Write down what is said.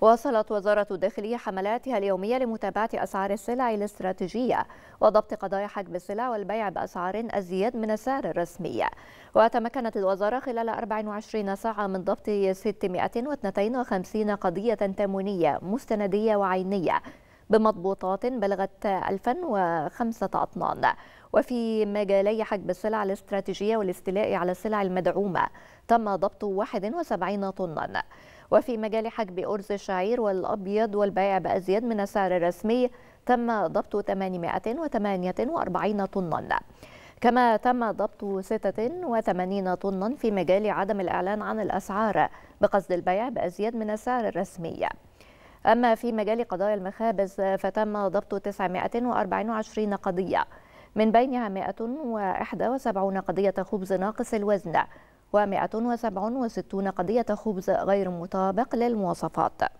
واصلت وزارة الداخلية حملاتها اليومية لمتابعة أسعار السلع الاستراتيجية وضبط قضايا حجب السلع والبيع بأسعار أزيد من السعر الرسمي وتمكنت الوزارة خلال 24 ساعة من ضبط 652 قضية تموينية مستندية وعينية بمضبوطات بلغت 1005 أطنان وفي مجالي حجب السلع الاستراتيجية والاستيلاء على السلع المدعومة تم ضبط 71 طنا وفي مجال حجب أرز الشعير والأبيض والبيع بأزيد من السعر الرسمي تم ضبط 848 طنا كما تم ضبط 86 طنا في مجال عدم الإعلان عن الأسعار بقصد البيع بأزيد من السعر الرسمي أما في مجال قضايا المخابز فتم ضبط 924 قضية من بينها 171 قضية خبز ناقص الوزن و167 قضية خبز غير مطابق للمواصفات